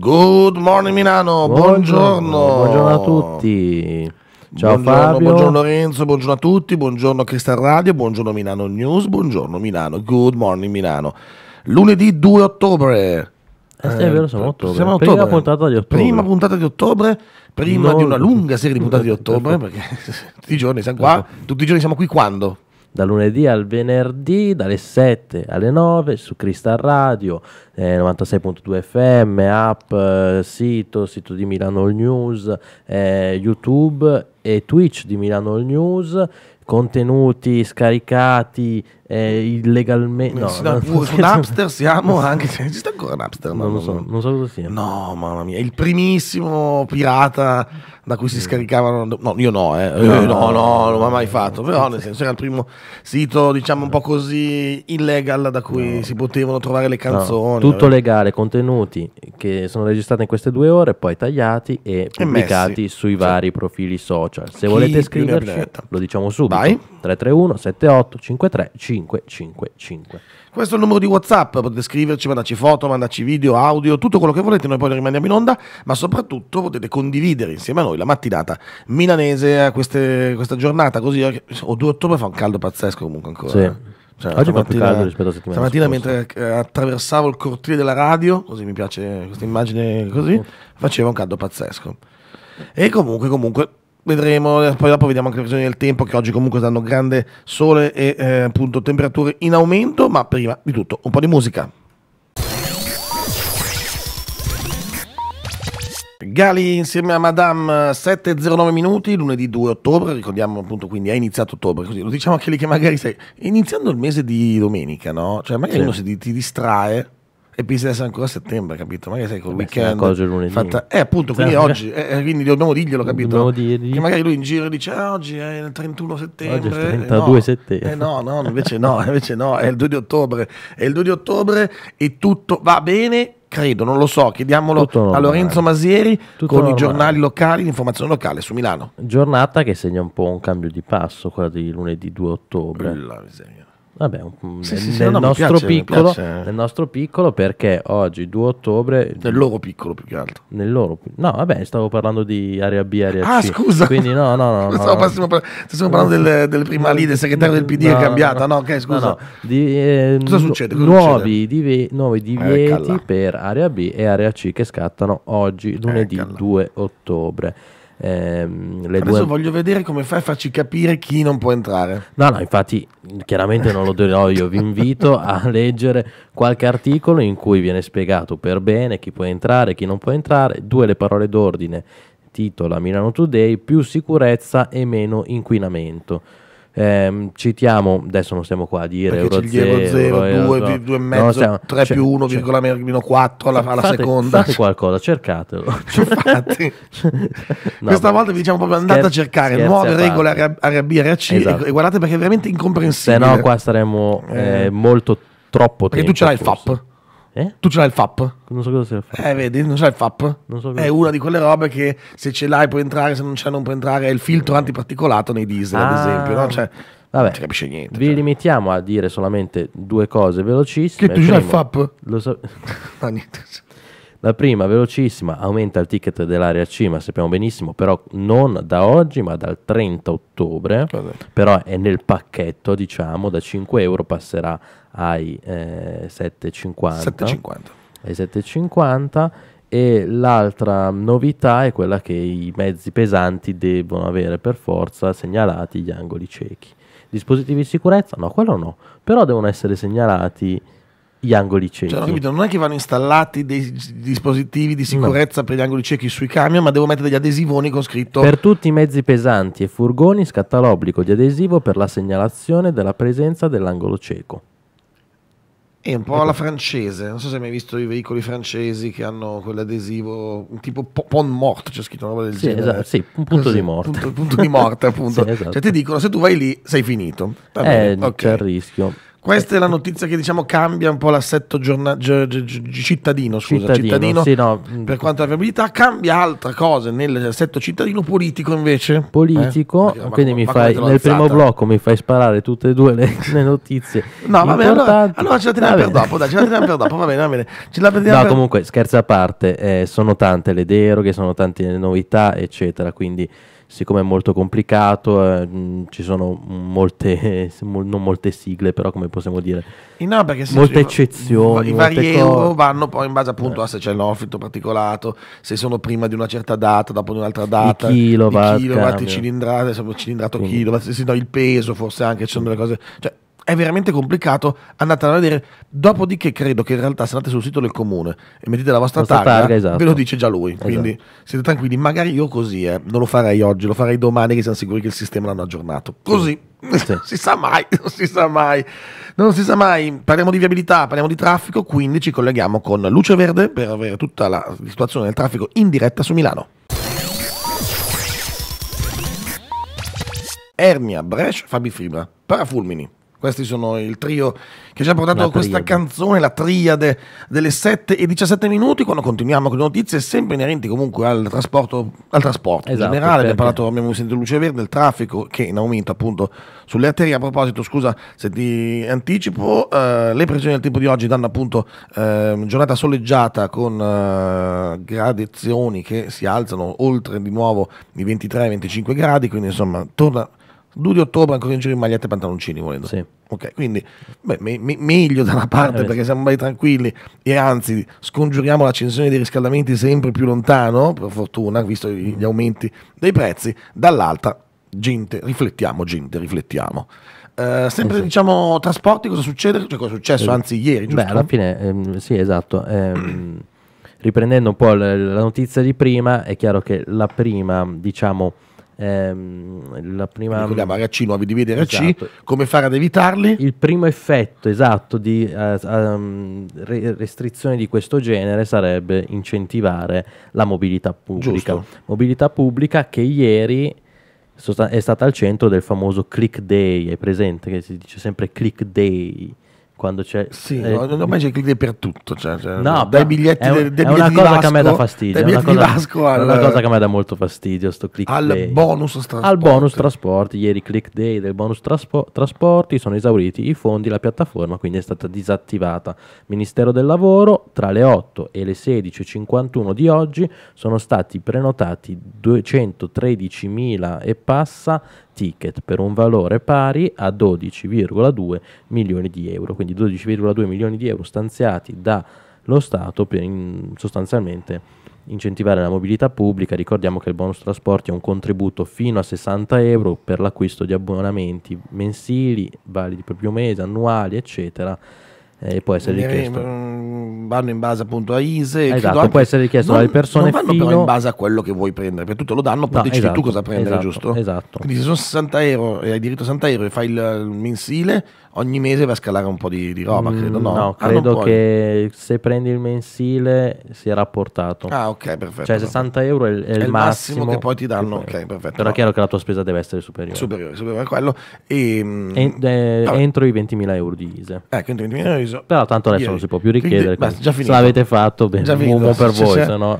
Good morning Milano, buongiorno. Buongiorno a tutti. Ciao buongiorno, Fabio. Buongiorno Lorenzo, buongiorno a tutti, buongiorno Cristal Radio, buongiorno Milano News, buongiorno Milano, good morning Milano. Lunedì 2 ottobre. Eh, sì, è vero, siamo a ottobre. Siamo ottobre. Prima puntata di ottobre. Prima puntata di ottobre, prima non... di una lunga serie di puntate di ottobre, perché tutti i giorni siamo qua, esatto. tutti i giorni siamo qui quando? da lunedì al venerdì dalle 7 alle 9 su Crystal Radio eh, 96.2 FM, app, eh, sito, sito di Milano All News, eh, YouTube e Twitch di Milano All News, contenuti scaricati eh, illegalmente. No, no, no, su Napster siamo anche. se Esiste ancora Napster? No, non lo so, non so cosa sia. No, mamma mia, il primissimo pirata da cui si mm. scaricavano. No, io no, eh. no, no, no, non l'ho mai fatto. Però, nel senso, era il primo sito, diciamo un po' così illegal da cui si potevano trovare le canzoni. tutto legale, contenuti che sono registrati in queste due ore, poi tagliati e pubblicati e sui vari profili social. Se Chi volete iscriverci, lo diciamo subito. Vai 331 78 53 555. Questo è il numero di WhatsApp, potete scriverci, mandarci foto, mandarci video, audio, tutto quello che volete, noi poi rimaniamo in onda, ma soprattutto potete condividere insieme a noi la mattinata milanese a eh, queste, questa giornata così, eh, o 2 ottobre fa un caldo pazzesco comunque ancora. Sì. Eh. Cioè, Oggi fa più caldo rispetto a settimana Stamattina scorsa. mentre attraversavo il cortile della radio, così mi piace questa immagine così, faceva un caldo pazzesco. E comunque, comunque, vedremo, eh, poi dopo vediamo anche le previsioni del tempo che oggi comunque danno grande sole e eh, appunto temperature in aumento, ma prima di tutto un po' di musica. Gali insieme a Madame 709 minuti, lunedì 2 ottobre, ricordiamo appunto quindi è iniziato ottobre, così lo diciamo a quelli che magari sei iniziando il mese di domenica, no? Cioè magari sì. uno si, ti distrae e business ancora a settembre, capito? Magari sei col Beh, weekend. Cosa lunedì. Fatta... Eh, appunto, quindi sì, oggi, eh, eh quindi dobbiamo dirglielo, capito? Dobbiamo dirgli. Che magari lui in giro dice ah, oggi è il 31 settembre. Oggi è il 32 eh, no. settembre. Eh, no, no, invece no, invece no, è il 2 di ottobre. È il 2 di ottobre e tutto va bene, credo, non lo so, chiediamolo a Lorenzo Masieri Tutto con normale. i giornali locali, l'informazione locale su Milano. Giornata che segna un po' un cambio di passo, quella di lunedì 2 ottobre. La miseria. Vabbè, mm, sì, nel, sì, nel no, nostro piace, piccolo, nel nostro piccolo perché oggi 2 ottobre... Nel loro piccolo più che altro. Nel loro, no, vabbè, stavo parlando di area B, area ah, C. Ah, scusa. Quindi no, no, no. no, no. Stiamo, parlando del, del prima lì, del segretario del PD no, è cambiata, no, ok, scusa. Di, eh, Cosa succede? Cosa nuovi, succede? Dive, nuovi eh, divieti eh, per area B e area C che scattano oggi, lunedì eh, 2 ottobre. Ehm, Adesso due... voglio vedere come fai a farci capire chi non può entrare. No, no, infatti chiaramente non lo dirò io, vi invito a leggere qualche articolo in cui viene spiegato per bene chi può entrare, e chi non può entrare, due le parole d'ordine, titola Milano Today, più sicurezza e meno inquinamento ehm, citiamo, adesso non stiamo qua a dire Perché euro 0, 0, 2, 2 e mezzo 3 cioè, più 1, cioè, meno 4 alla, alla fate, seconda. Fate qualcosa, cercatelo. Infatti, no, questa volta vi diciamo proprio andate a cercare nuove a regole RB, RC esatto. e, e guardate perché è veramente incomprensibile. Se no qua saremmo eh, eh, molto troppo perché tempo. Perché tu ce l'hai il FAP. Eh? Tu ce l'hai il FAP? Non so cosa sia il FAP. Eh, vedi, non c'è il FAP. So è una di quelle robe che se ce l'hai puoi entrare, se non c'è non puoi entrare. È il filtro antiparticolato nei diesel, ah. ad esempio. No? Cioè, Vabbè, non si capisce niente. Vi cioè. limitiamo a dire solamente due cose velocissime. Che tu ce l'hai il FAP? Lo so. no, niente. La prima, velocissima, aumenta il ticket dell'area C, ma sappiamo benissimo, però non da oggi, ma dal 30 ottobre, Vabbè. però è nel pacchetto, diciamo, da 5 euro passerà ai eh, 7,50. 7,50. Ai 7,50 e l'altra novità è quella che i mezzi pesanti devono avere per forza segnalati gli angoli ciechi. Dispositivi di sicurezza? No, quello no, però devono essere segnalati gli angoli cioè, ciechi. Cioè, non, non, è che vanno installati dei dispositivi di sicurezza no. per gli angoli ciechi sui camion, ma devo mettere degli adesivoni con scritto... Per tutti i mezzi pesanti e furgoni scatta l'obbligo di adesivo per la segnalazione della presenza dell'angolo cieco. È un po' ecco. alla francese, non so se hai mai visto i veicoli francesi che hanno quell'adesivo tipo Pont mort, c'è scritto una roba del sì, genere. Esatto, sì, un punto Così, di morte. Punto, punto di morte, appunto. sì, esatto. Cioè ti dicono se tu vai lì sei finito. Va eh, bene, eh, okay. c'è il rischio. Questa è la notizia che diciamo cambia un po' l'assetto giorna- gi- gi- cittadino, scusa, cittadino, cittadino sì, no. Mm. per quanto alla viabilità, cambia altre cose nell'assetto cittadino politico invece. Politico, eh? quindi mi fai, nel primo blocco mi fai sparare tutte e due le, le notizie. No, va bene, allora, allora, ce la teniamo per dopo, dai, ce la teniamo per dopo, va bene, va bene. Ce la no, per... comunque, scherzi a parte, eh, sono tante le deroghe, sono tante le novità, eccetera, quindi siccome è molto complicato, eh, mm, ci sono molte, non molte sigle, però come possiamo dire, no, molte eccezioni. I vari molte euro vanno poi in base appunto eh. a se c'è l'ofito particolato, se sono prima di una certa data, dopo di un'altra data, i kilowatt, i kilowatt cilindrate, cilindrato Quindi. kilowatt, se no il peso forse anche, ci sono delle cose... Cioè, è veramente complicato, andate a vedere. Dopodiché credo che in realtà se andate sul sito del comune e mettete la vostra, targa, targa esatto. ve lo esatto. dice già lui, esatto. quindi siete tranquilli. Magari io così, eh, non lo farei oggi, lo farei domani che siamo sicuri che il sistema l'hanno aggiornato. Così. Sì. si sa mai, non si sa mai, non si sa mai. Parliamo di viabilità, parliamo di traffico, quindi ci colleghiamo con Luce Verde per avere tutta la situazione del traffico in diretta su Milano. Ernia, Brescia, Fabi Fibra, Parafulmini, questi sono il trio che ci ha portato a questa canzone, la triade delle 7 e 17 minuti, quando continuiamo con le notizie sempre inerenti comunque al trasporto, al trasporto esatto, in generale. Abbiamo, parlato, abbiamo sentito luce verde, il traffico che in aumento appunto sulle arterie. A proposito, scusa se ti anticipo, eh, le previsioni del tempo di oggi danno appunto eh, giornata soleggiata con eh, gradazioni che si alzano oltre di nuovo i 23-25 gradi, quindi insomma torna 2 di ottobre ancora in giro in magliette e pantaloncini volendo. Sì. Ok, quindi beh, me, me, meglio da una parte eh, perché siamo mai tranquilli e anzi scongiuriamo l'accensione dei riscaldamenti sempre più lontano, per fortuna, visto gli aumenti dei prezzi, dall'altra gente, riflettiamo gente, riflettiamo. Uh, sempre eh sì. diciamo trasporti, cosa succede? Cioè, cosa è successo? Eh, anzi, ieri, giusto? Beh, alla fine, ehm, sì, esatto. Ehm, riprendendo un po' la, la notizia di prima, è chiaro che la prima, diciamo Ehm, la prima... Ricordiamo RC, nuovi DVD RC, esatto. come fare ad evitarli? Il primo effetto esatto di uh, eh, um, ehm, restrizione di questo genere sarebbe incentivare la mobilità pubblica. Giusto. Mobilità pubblica che ieri è stata al centro del famoso click day, è presente che si dice sempre click day quando c'è. Sì, eh, no, ormai c'è il click per tutto. Cioè, cioè, no, dai biglietti, è, un, dei, dei è una cosa Vasco, che a me dà fastidio. È una, cosa, al, una cosa che a me dà molto fastidio. Sto click al day. bonus trasporti. Al bonus trasporti. Ieri click day del bonus traspo- trasporti sono esauriti i fondi, la piattaforma quindi è stata disattivata. Ministero del Lavoro, tra le 8 e le 16.51 di oggi sono stati prenotati 213.000 e passa ticket per un valore pari a 12,2 milioni di euro, quindi 12,2 milioni di euro stanziati dallo Stato per in, sostanzialmente incentivare la mobilità pubblica, ricordiamo che il bonus trasporti è un contributo fino a 60 euro per l'acquisto di abbonamenti mensili, validi per più mesi, annuali, eccetera eh, può essere richiesto. Mm, vanno in base appunto a ISE. Esatto, anche, può essere richiesto dalle persone. Non vanno fino... però in base a quello che vuoi prendere, perché tutto lo danno, poi no, decidi esatto, tu cosa prendere, esatto, giusto? Esatto. Quindi se sono 60 euro e hai diritto a 60 euro e fai il mensile, ogni mese va a scalare un po' di, di roba, mm, credo no? No, ah, credo ah, che se prendi il mensile sia rapportato. Ah, ok, perfetto. Cioè 60 euro è, il, è il massimo, massimo, che poi ti danno, ok, perfetto. Però no. è chiaro che la tua spesa deve essere superiore. Superiore, superiore a quello. E, ehm, e, eh, entro i 20.000 euro di ISE. Ecco, entro i 20.000 euro di ISE. Però tanto adesso Ieri. non si può più richiedere. Quindi, basta, già finito. Se l'avete fatto, bene, buon per cioè, voi, se no...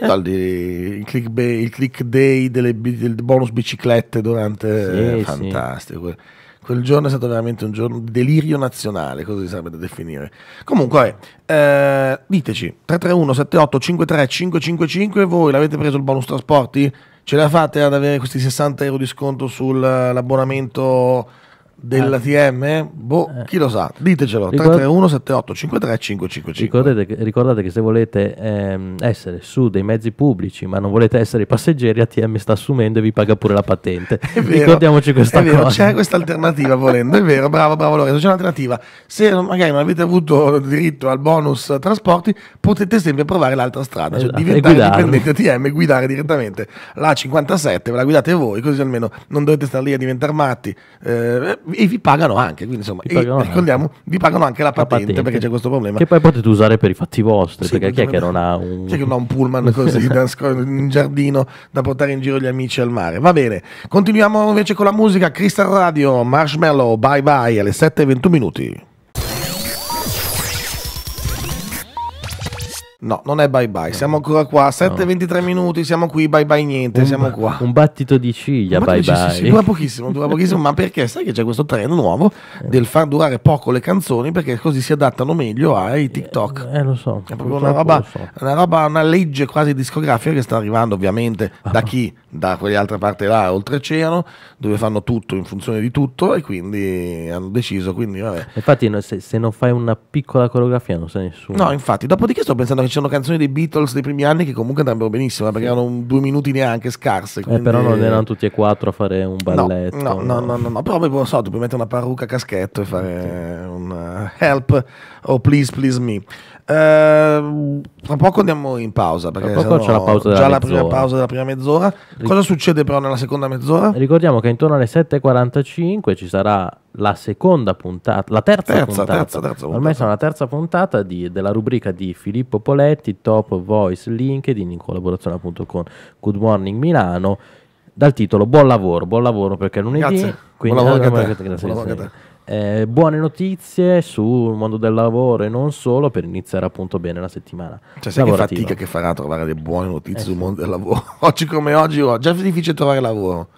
ricordi il click, bay, il click day delle, del bonus biciclette durante... Sì, fantastico. Sì quel giorno è stato veramente un giorno delirio nazionale, così sarebbe da definire. Comunque, eh, diteci, 331 78 53 555, voi l'avete preso il bonus trasporti? Ce la fate ad avere questi 60 euro di sconto sull'abbonamento eh, dell'ATM, ah. boh, eh. boh, chi lo sa, ditecelo, Ricord- 331 78 53 555. Ricordate, ricordate che se volete ehm, essere su dei mezzi pubblici ma non volete essere passeggeri, ATM sta assumendo e vi paga pure la patente. Vero, Ricordiamoci questa vero, cosa. C'è questa alternativa volendo, è vero, bravo, bravo Lorenzo, c'è un'alternativa. Se magari non avete avuto diritto al bonus trasporti, potete sempre provare l'altra strada, cioè esatto, diventare dipendente ATM e guidare direttamente la 57, ve la guidate voi, così almeno non dovete stare lì a diventare matti. Eh, e vi pagano anche, quindi insomma, vi pagano, anche. Vi pagano anche la, patente, la patente, perché c'è questo problema. Che poi potete usare per i fatti vostri, sì, perché chi è che non ha un... Chi che non ha un pullman così, in giardino da portare in giro gli amici al mare? Va bene, continuiamo invece con la musica Crystal Radio, Marshmallow, bye bye alle 7.21 minuti. No, non è bye bye, no. siamo ancora qua, 7-23 no. minuti, siamo qui, bye bye niente, un, siamo qua. Un battito di ciglia, battito bye di ciglia, bye. dura pochissimo, dura pochissimo, ma perché sai che c'è questo trend nuovo eh. del far durare poco le canzoni perché così si adattano meglio ai TikTok. Eh, eh lo so. È proprio una roba, so. una roba, una legge quasi discografica che sta arrivando ovviamente ah. da chi? Da quelle altre parti là, oltreoceano, dove fanno tutto in funzione di tutto e quindi hanno deciso, quindi vabbè. Infatti se, se non fai una piccola coreografia non sa nessuno. No, infatti, dopodiché sto pensando che ci sono canzoni dei Beatles dei primi anni che comunque andavano benissimo eh, perché erano due minuti neanche scarse. Eh, quindi... Eh, però non erano tutti e quattro a fare un balletto. No, no, no, no, no, però non so, ti puoi mettere una parrucca a caschetto e fare un eh, help o oh, please please me. Uh, tra poco andiamo in pausa perché tra poco c'è la pausa già la prima pausa della prima mezz'ora. Cosa succede però nella seconda mezz'ora? Ricordiamo che intorno alle 7.45 ci sarà la seconda puntata, la terza, terza puntata. Terza, terza puntata. Ormai sono la terza puntata di, della rubrica di Filippo Poletti, Top Voice LinkedIn in collaborazione appunto con Good Morning Milano dal titolo Buon lavoro, buon lavoro perché lunedì. Grazie. Quindi, buon lavoro, no, no, grazie. grazie. Buon lavoro eh, buone notizie sul mondo del lavoro e non solo per iniziare appunto bene la settimana. Cioè, sai lavorativa. che fatica che farà a trovare le buone notizie eh. sul mondo del lavoro? Oggi come oggi, oh, già è difficile trovare lavoro.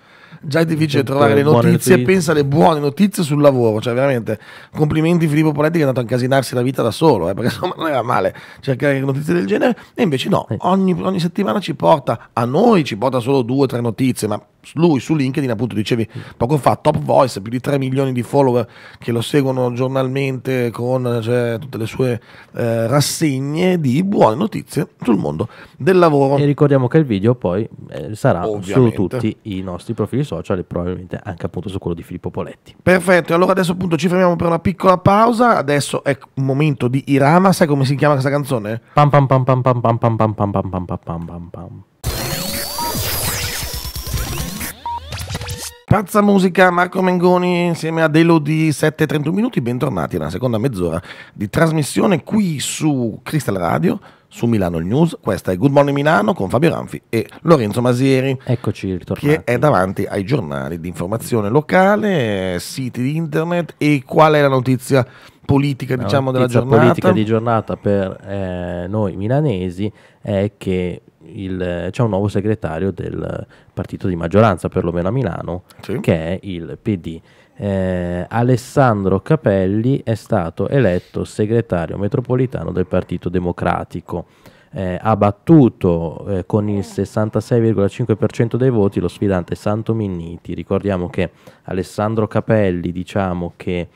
Già è difficile trovare le notizie, notizie, pensa alle buone notizie sul lavoro, cioè veramente complimenti Filippo Poletti che è andato a incasinarsi la vita da solo, eh, perché insomma non era male cercare notizie del genere, e invece no, eh. ogni, ogni settimana ci porta, a noi ci porta solo due o tre notizie, ma lui su LinkedIn appunto dicevi poco fa top voice più di 3 milioni di follower che lo seguono giornalmente con cioè, tutte le sue eh, rassegne di buone notizie sul mondo del lavoro e ricordiamo che il video poi eh, sarà Ovviamente. su tutti i nostri profili social e probabilmente anche appunto su quello di Filippo Poletti perfetto e allora adesso appunto ci fermiamo per una piccola pausa adesso è un momento di Irama sai come si chiama questa canzone? pam pam pam pam pam pam pam pam pam pam pam pam pam pam Spazza Musica, Marco Mengoni insieme ad Elodie, 7.31 minuti, bentornati nella seconda mezz'ora di trasmissione qui su Crystal Radio, su Milano News. Questa è Good Morning Milano con Fabio Ranfi e Lorenzo Masieri. Eccoci ritornati. Che è davanti ai giornali di informazione locale, siti di internet e qual è la notizia politica diciamo, la della giornata. La politica di giornata per eh, noi milanesi è che il, c'è un nuovo segretario del partito di maggioranza, perlomeno a Milano, sì. che è il PD. Eh, Alessandro Capelli è stato eletto segretario metropolitano del Partito Democratico. Eh, ha battuto eh, con il 66,5% dei voti lo sfidante Santo Minniti. Ricordiamo che Alessandro Capelli, diciamo che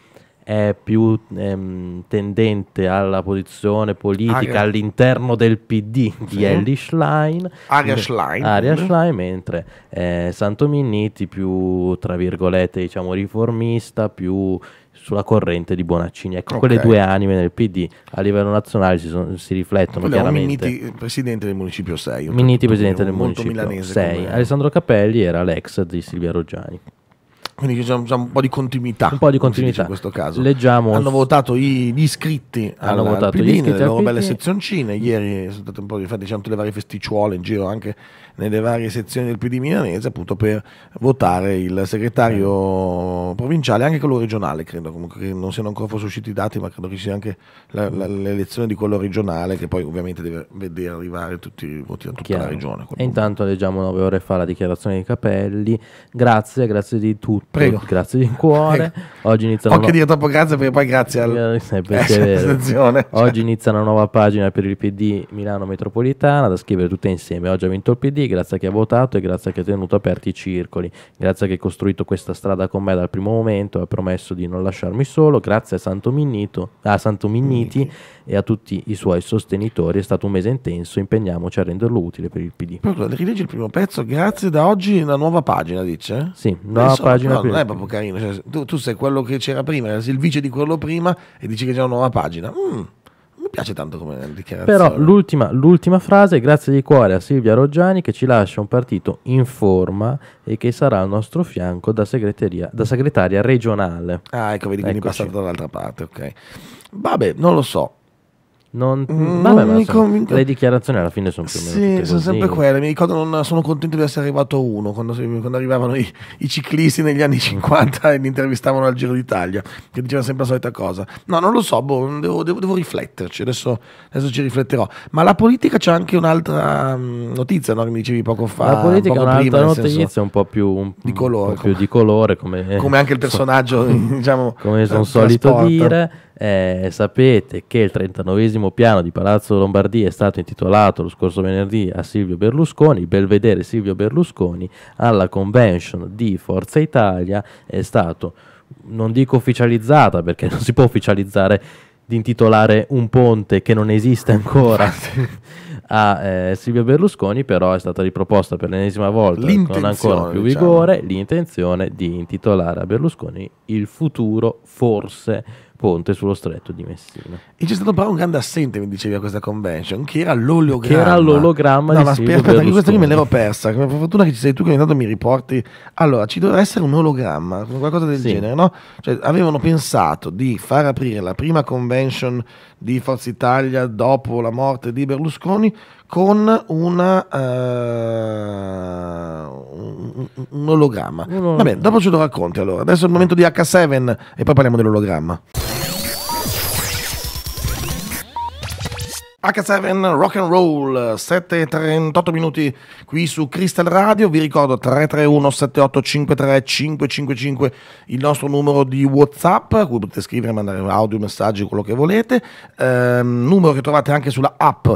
è più ehm, tendente alla posizione politica Aria. all'interno del PD di sì. Ellie Schlein, Aria Schlein, Aria mm-hmm. Schlein mentre eh, Santo Minniti più tra virgolette diciamo riformista, più sulla corrente di Bonaccini. Ecco, okay. quelle due anime nel PD a livello nazionale si, sono, si riflettono Abbiamo chiaramente. Minniti, eh, presidente del municipio 6. Minniti, presidente del municipio 6. Alessandro Capelli era l'ex di Silvia Roggiani. Quindi c'è già un po' di continuità. Un po' di continuità. In questo caso. Leggiamo. Hanno votato gli iscritti hanno alla, votato PD, gli iscritti loro belle sezioncine. Ieri sono state un po' fatte diciamo, le varie festicciuole in giro anche nelle varie sezioni del PD milanese appunto per votare il segretario provinciale, anche quello regionale credo, comunque che non siano ancora forse usciti i dati, ma credo che sia anche l'elezione di quello regionale che poi ovviamente deve vedere arrivare tutti i voti da tutta Chiaro. la regione. E intanto leggiamo nove ore fa la dichiarazione di Capelli. Grazie, grazie di tutti. Prego. Grazie di cuore. Prego. Ecco. Oggi inizia una Occhio dire dopo grazie perché poi grazie al... eh, perché Oggi inizia una nuova pagina per il PD Milano Metropolitana da scrivere tutte insieme. Oggi ha vinto il PD, grazie a chi ha votato e grazie a chi ha tenuto aperti i circoli. Grazie a chi ha costruito questa strada con me dal primo momento, ha promesso di non lasciarmi solo. Grazie a Santo, Minnito, a Santo Minniti Minniti. e a tutti i suoi sostenitori. È stato un mese intenso, impegniamoci a renderlo utile per il PD. Però, rileggi il primo pezzo, grazie da oggi una nuova pagina, dice? Sì, nuova Penso pagina però non è proprio carino. Cioè, tu, tu, sei quello che c'era prima, sei il vice di quello prima e dici che c'è una nuova pagina. Mm, mi piace tanto come dichiarazione. Però l'ultima, l'ultima frase, grazie di cuore a Silvia Roggiani che ci lascia un partito in forma e che sarà al nostro fianco da, da segretaria regionale. Ah, ecco, vedi, quindi passato dall'altra parte, ok. Vabbè, non lo so. Non, mm, vabbè, non so, convinco... le dichiarazioni alla fine sono più o meno. Sì, sono sempre quelle. Mi ricordo, non, sono contento di essere arrivato uno quando, quando arrivavano i, i, ciclisti negli anni 50 e li intervistavano al Giro d'Italia, che diceva sempre la solita cosa. No, non lo so, boh, devo, devo, devo, rifletterci. Adesso, adesso, ci rifletterò. Ma la politica c'è anche un'altra mm, notizia no, che mi dicevi poco fa. La politica è un'altra notizia un po' più, un, di, colore, un po più come, di colore, come, come, anche il personaggio, so, diciamo, come eh, sono solito trasporta. dire eh, sapete che il 39 piano di Palazzo Lombardia è stato intitolato lo scorso venerdì a Silvio Berlusconi, Belvedere Silvio Berlusconi alla convention di Forza Italia è stato, non dico ufficializzata perché non si può ufficializzare di intitolare un ponte che non esiste ancora a eh, Silvio Berlusconi, però è stata riproposta per l'ennesima volta con ancora più diciamo. vigore diciamo. l'intenzione di intitolare a Berlusconi il futuro forse ponte sullo stretto di Messina. E c'è stato però un grande assente, mi dicevi, a questa convention, che era l'ologramma. Che era l'ologramma no, di ma aspetta, perché questa qui me l'ero persa. Per fortuna che ci sei tu che ogni tanto mi riporti. Allora, ci doveva essere un ologramma, qualcosa del sì. genere, no? Cioè, avevano pensato di far aprire la prima convention di Forza Italia dopo la morte di Berlusconi con una, uh, un, un, ologramma. Va bene, dopo ce lo racconti allora. Adesso è il momento di H7 e poi parliamo dell'ologramma. H7 Rock and Roll 7:38 minuti qui su Crystal Radio. Vi ricordo 331 7853 555 il nostro numero di WhatsApp, a cui potete scrivere, mandare audio, messaggi, quello che volete. Eh, numero che trovate anche sulla app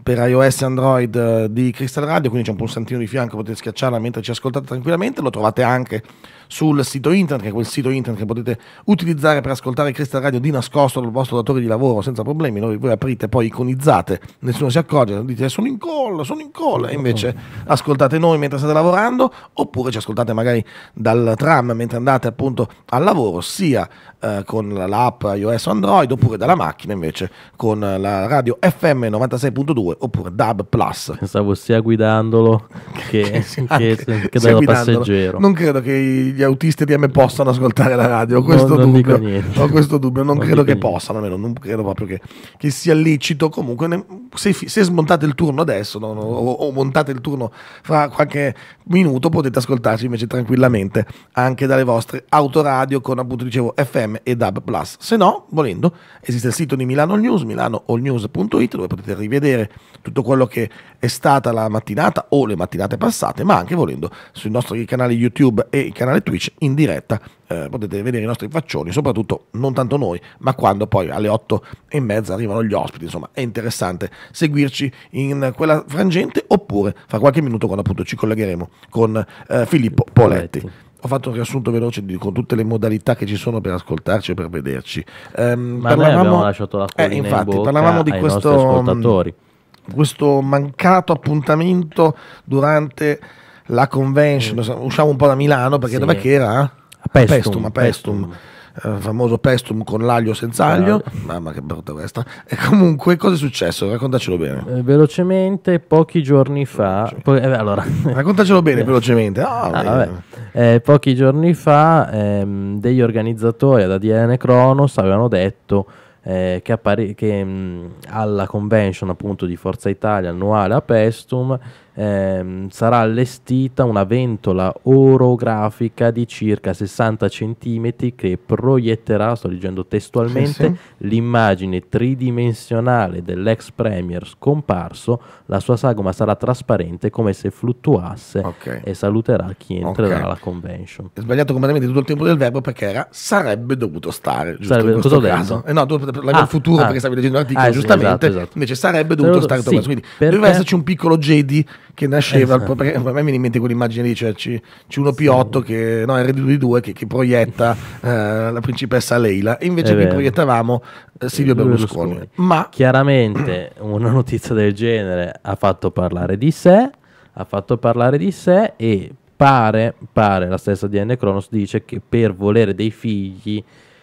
per iOS e Android eh, di Crystal Radio, quindi c'è un pulsantino di fianco, potete schiacciarla mentre ci ascoltate tranquillamente. Lo trovate anche sul sito internet, che è quel sito internet che potete utilizzare per ascoltare Crystal Radio di nascosto dal vostro datore di lavoro senza problemi. Noi, voi aprite, poi iconizzate, nessuno si accorge, dite sono in call, sono in call, e invece ascoltate noi mentre state lavorando, oppure ci ascoltate magari dal tram mentre andate appunto al lavoro, sia eh, con l'app iOS o Android, oppure dalla macchina invece con la radio FM 96.2 oppure DAB Plus. Pensavo sia guidandolo che, che, che, che da passeggero. Non credo che gli autisti di M possano ascoltare la radio. Ho questo, non, non dubbio, ho questo dubbio, non, non credo che niente. possano, almeno non credo proprio che, che sia lecito. Comunque, ne, se, se, smontate il turno adesso no, no, o, o, montate il turno fra qualche minuto, potete ascoltarci invece tranquillamente anche dalle vostre autoradio con appunto dicevo FM e DAB Plus. Se no, volendo, esiste il sito di Milano All News, milanoallnews.it, dove potete rivedere tutto quello che è stata la mattinata o le mattinate passate, ma anche volendo sui nostri canali YouTube e il canale Twitch in diretta, eh, potete vedere i nostri faccioni, soprattutto non tanto noi, ma quando poi alle 8 e mezza arrivano gli ospiti, insomma è interessante seguirci in quella frangente oppure fra qualche minuto quando appunto ci collegheremo con eh, Filippo Poletti. Poletti ho fatto un riassunto veloce di, con tutte le modalità che ci sono per ascoltarci e per vederci. Um, Ma parlavamo, lasciato la eh, infatti, in parlavamo di questo, mm, questo mancato appuntamento durante la convention, mm. usciamo un po' da Milano perché sì. dov'è che era? A Pestum, Pestum, a Pestum. Pestum. Uh, famoso pestum con l'aglio senza aglio. Ah, Mamma che brutta questa. E comunque, cosa è successo? Raccontacelo bene. Eh, velocemente, pochi giorni fa. Po eh, allora. Raccontacelo bene, velocemente. Oh, ah, ah eh, pochi giorni fa, ehm, degli organizzatori ad ADN Cronos avevano detto. Eh, che, che mh, mm, alla convention appunto di Forza Italia annuale a Pestum ehm, sarà allestita una ventola orografica di circa 60 cm che proietterà, sto leggendo testualmente, sì, sì. l'immagine tridimensionale dell'ex premier scomparso, la sua sagoma sarà trasparente come se fluttuasse okay. e saluterà chi entrerà okay. alla convention. È sbagliato completamente tutto il tempo del verbo perché era sarebbe dovuto stare, giusto sarebbe, in questo caso. Eh no, l'avevo ah, futuro ah, perché stavi leggendo l'articolo, ah, esatto, giustamente, esatto, esatto. invece sarebbe dovuto stare sì, Quindi perché... doveva esserci un piccolo Jedi che nasceva, esatto. perché a me viene in mente quell'immagine lì, cioè C, C1P8 che, no, r 2 che, che proietta eh, la principessa Leila, e invece qui proiettavamo eh, Silvio Berlusconi. Berlusconi. Ma chiaramente una notizia del genere ha fatto parlare di sé, ha fatto parlare di sé e pare, pare la stessa DN Cronos dice che per volere dei figli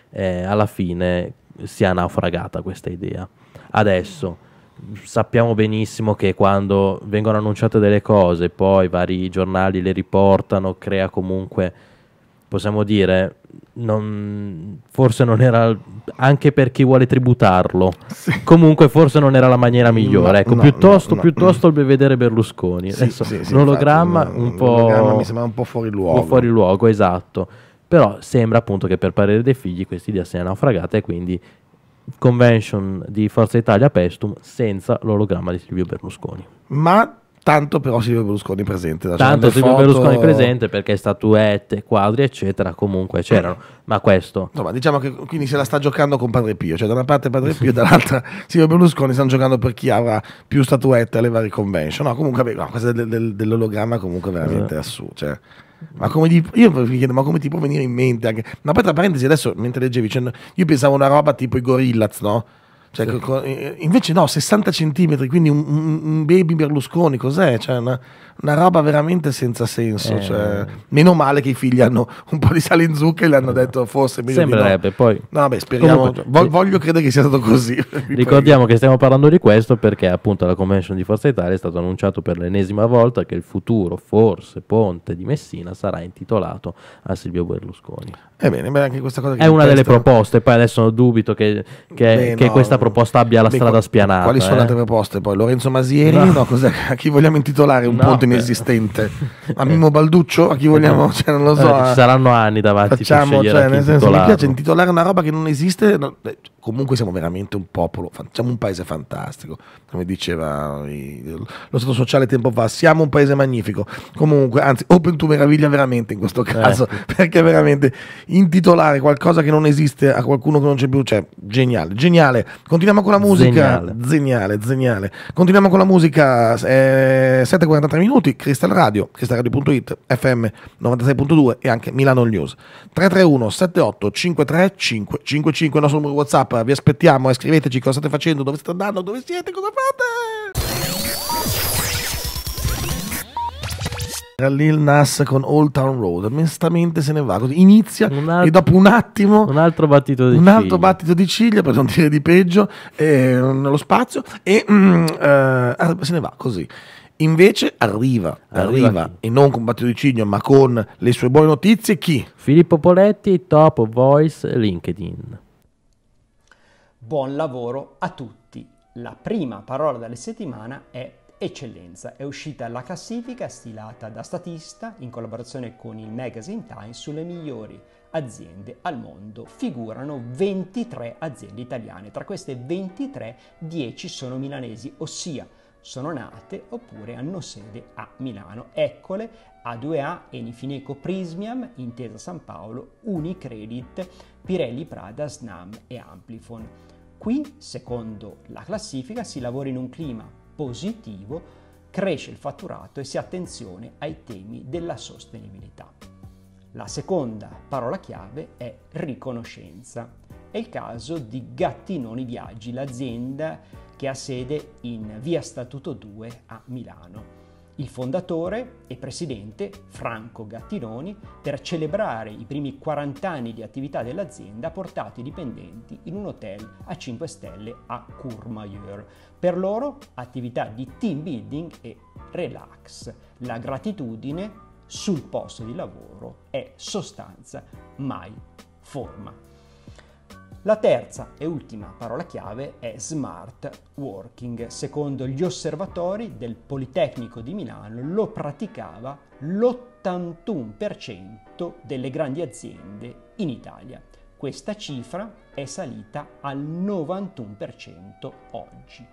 eh, alla fine sia naufragata questa idea. Adesso sappiamo benissimo che quando vengono annunciate delle cose, poi vari giornali le riportano, crea comunque, possiamo dire, non, forse non era, anche per chi vuole tributarlo, sì. comunque forse non era la maniera migliore. No, ecco, no, piuttosto, no, piuttosto il vedere Berlusconi, sì, Adesso, sì, sì, l'ologramma infatti, un, un po'... L'ologramma mi sembra un po' fuori luogo. Un po' fuori luogo, esatto però sembra appunto che per parere dei figli questa idea sia naufragata e quindi convention di Forza Italia Pestum senza l'ologramma di Silvio Berlusconi. Ma tanto però Silvio Berlusconi presente. Tanto Silvio foto... Berlusconi presente perché statuette, quadri, eccetera, comunque c'erano. Ma questo... Insomma, diciamo che quindi se la sta giocando con Padre Pio, cioè da una parte Padre Pio e dall'altra Silvio Berlusconi stanno giocando per chi avrà più statuette alle varie convention. No, comunque, beh, no, questo del, del, dell'ologramma comunque veramente eh. assurdo. Cioè, ma come, ti, io mi chiedo, ma come ti può venire in mente anche... Ma poi tra parentesi adesso, mentre leggevi, cioè, io pensavo una roba tipo i Gorillaz, no? Cioè, sì. Eh, invece no, 60 centimetri, quindi un, un baby Berlusconi, cos'è? Cioè, una, una, roba veramente senza senso. Eh. Cioè, meno male che i figli hanno un po' di sale in zucca e gli hanno eh. detto forse meglio Sembrerebbe, no. poi... No, beh, speriamo, Comunque, eh, voglio credere che sia stato così. Ricordiamo che stiamo parlando di questo perché appunto alla convention di Forza Italia è stato annunciato per l'ennesima volta che il futuro, forse, ponte di Messina sarà intitolato a Silvio Berlusconi. Ebbene, beh, anche questa cosa... È una testa... delle proposte, poi adesso dubito che, che, beh, che no, questa proposta abbia la Beh, strada spianata. Quali sono le altre eh? proposte poi? Lorenzo Masieri? No. No, a chi vogliamo intitolare un no, ponte inesistente? A Mimmo Balduccio? A chi vogliamo? Cioè, non lo so. Eh, ci eh. saranno anni davanti. Facciamo, cioè, nel senso, mi piace intitolare una roba che non esiste. No, comunque siamo veramente un popolo, siamo un paese fantastico, come diceva lo Stato sociale tempo fa, siamo un paese magnifico, comunque, anzi, open to meraviglia veramente in questo caso, eh. perché veramente intitolare qualcosa che non esiste a qualcuno che non c'è più, cioè, geniale, geniale, continuiamo con la musica, geniale, geniale, continuiamo con la musica, eh, 7.43 minuti, Crystal Radio, cristalradio.it, FM 96.2 e anche Milano News, 331 78 53 555, il nostro numero WhatsApp, vi aspettiamo e eh. scriveteci cosa state facendo, dove state andando, dove siete, cosa fate. Era Lil Nas con Old Town Road, mestamente se ne va così. Inizia alt- e dopo un attimo. Un altro battito di un ciglia. altro battito di ciglia, per non dire di peggio, eh, nello spazio, e mm, eh, se ne va così. Invece arriva, arriva, arriva e non con battito di ciglia ma con le sue buone notizie, chi? Filippo Poletti, Top Voice LinkedIn buon lavoro a tutti. La prima parola della settimana è eccellenza. È uscita la classifica stilata da Statista in collaborazione con il Magazine Time sulle migliori aziende al mondo. Figurano 23 aziende italiane. Tra queste 23, 10 sono milanesi, ossia sono nate oppure hanno sede a Milano. Eccole A2A, Enifineco Prismiam, Intesa San Paolo, Unicredit, Pirelli Prada, Snam e Amplifon. Qui, secondo la classifica, si lavora in un clima positivo, cresce il fatturato e si attenzione ai temi della sostenibilità. La seconda parola chiave è riconoscenza. È il caso di Gattinoni Viaggi, l'azienda che ha sede in via Statuto 2 a Milano il fondatore e presidente Franco Gattinoni per celebrare i primi 40 anni di attività dell'azienda ha portato i dipendenti in un hotel a 5 stelle a Courmayeur. Per loro attività di team building e relax. La gratitudine sul posto di lavoro è sostanza, mai forma. La terza e ultima parola chiave è smart working. Secondo gli osservatori del Politecnico di Milano lo praticava l'81% delle grandi aziende in Italia. Questa cifra è salita al 91% oggi.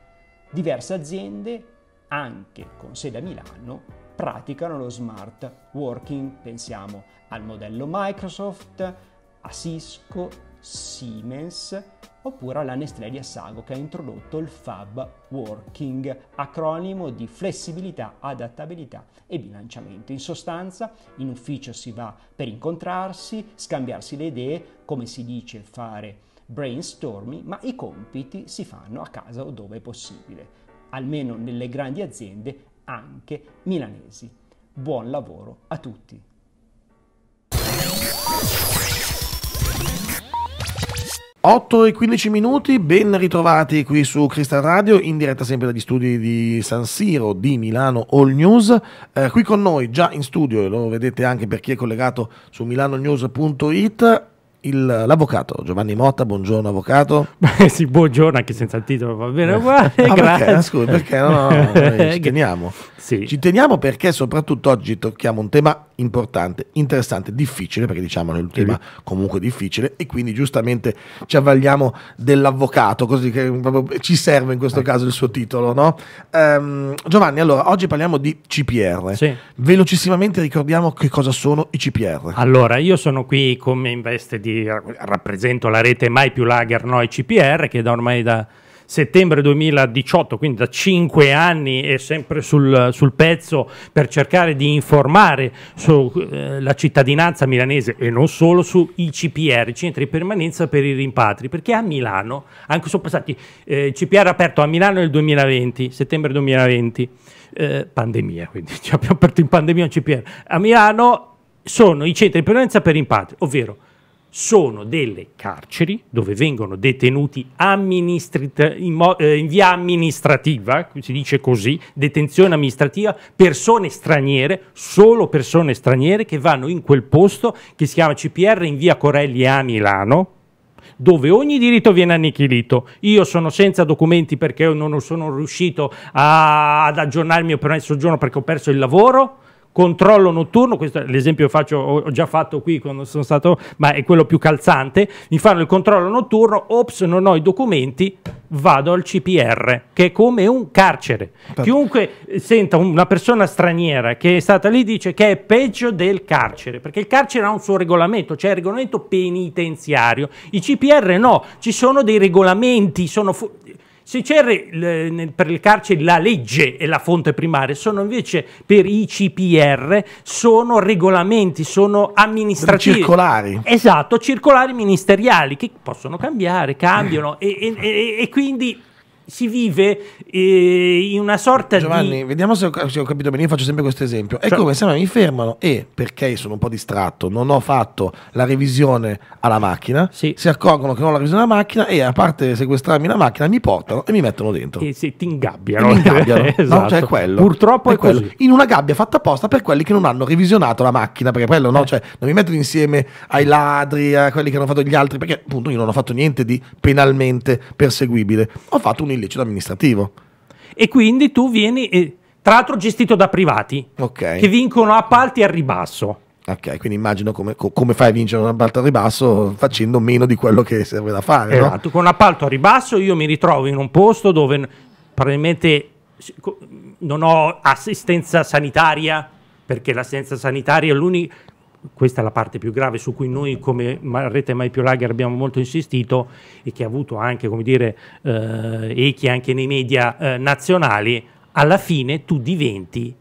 Diverse aziende, anche con sede a Milano, praticano lo smart working. Pensiamo al modello Microsoft, a Cisco Siemens oppure alla Nestlé di Assago che ha introdotto il Fab Working, acronimo di flessibilità, adattabilità e bilanciamento. In sostanza, in ufficio si va per incontrarsi, scambiarsi le idee, come si dice fare brainstorming, ma i compiti si fanno a casa o dove è possibile, almeno nelle grandi aziende anche milanesi. Buon lavoro a tutti! 8 e 15 minuti, ben ritrovati qui su Cristal Radio, in diretta sempre dagli studi di San Siro di Milano All News. Eh, qui con noi, già in studio, e lo vedete anche per chi è collegato su milanonews.it, il, l'avvocato Giovanni Motta, buongiorno avvocato. Beh, sì, buongiorno anche senza il titolo, va bene eh. uguale. Ah, grazie. Perché, ah, scusa, perché no, no, no, ci teniamo. Sì. Ci teniamo perché soprattutto oggi tocchiamo un tema importante, interessante, difficile, perché diciamo è un tema comunque difficile e quindi giustamente ci avvaliamo dell'avvocato, così che ci serve in questo ah. caso il suo titolo. No? Um, Giovanni, allora, oggi parliamo di CPR. Sì. Velocissimamente ricordiamo che cosa sono i CPR. Allora, io sono qui come in veste di rappresento la rete mai più Lager Noi CPR che da ormai da settembre 2018, quindi da cinque anni è sempre sul, sul pezzo per cercare di informare sulla eh, cittadinanza milanese e non solo sui CPR, centri di permanenza per i rimpatri, perché a Milano, anche sono passati, eh, il CPR aperto a Milano nel 2020, settembre 2020, eh, pandemia, quindi abbiamo aperto in pandemia un CPR, a Milano sono i centri di permanenza per rimpatri, ovvero sono delle carceri dove vengono detenuti in, eh, in, via amministrativa, si dice così, detenzione amministrativa, persone straniere, solo persone straniere che vanno in quel posto che si chiama CPR in via Corelli a Milano, dove ogni diritto viene annichilito. Io sono senza documenti perché non sono riuscito a, ad aggiornare il mio permesso di soggiorno perché ho perso il lavoro controllo notturno, questo è l'esempio che faccio, ho già fatto qui quando sono stato, ma è quello più calzante, mi fanno il controllo notturno, ops, non ho i documenti, vado al CPR, che è come un carcere. Aspetta. Chiunque senta una persona straniera che è stata lì dice che è peggio del carcere, perché il carcere ha un suo regolamento, c'è cioè il regolamento penitenziario, i CPR no, ci sono dei regolamenti, sono fu- se c'è per le carceri la legge è la fonte primaria, sono invece per i CPR, sono regolamenti, sono amministrativi. Circolari. Esatto, circolari ministeriali che possono cambiare, cambiano e, e, e, e quindi si vive eh, in una sorta Giovanni, di... Giovanni, vediamo se ho, se ho, capito bene, io faccio sempre questo esempio. È cioè... come se mi fermano e perché sono un po' distratto, non ho fatto la revisione alla macchina, sì. si accorgono che non ho la revisione alla macchina e a parte sequestrarmi la macchina mi portano e mi mettono dentro. E se ti ingabbiano. E mi ingabbiano, esatto. no? cioè, è quello. Purtroppo è, è quello. Così. In una gabbia fatta apposta per quelli che non hanno revisionato la macchina, perché quello no, eh. cioè non mi mettono insieme ai ladri, a quelli che hanno fatto gli altri, perché appunto io non ho fatto niente di penalmente perseguibile. Ho fatto un il amministrativo. E quindi tu vieni, eh, tra l'altro gestito da privati, okay. che vincono appalti al ribasso. Ok, quindi immagino come, come fai a vincere un appalto a ribasso facendo meno di quello che serve da fare. Esatto, no? con un appalto a ribasso io mi ritrovo in un posto dove probabilmente non ho assistenza sanitaria, perché l'assistenza sanitaria è l'unica questa è la parte più grave su cui noi come rete Mai Più Lager abbiamo molto insistito e che ha avuto anche come dire, eh, echi anche nei media eh, nazionali, alla fine tu diventi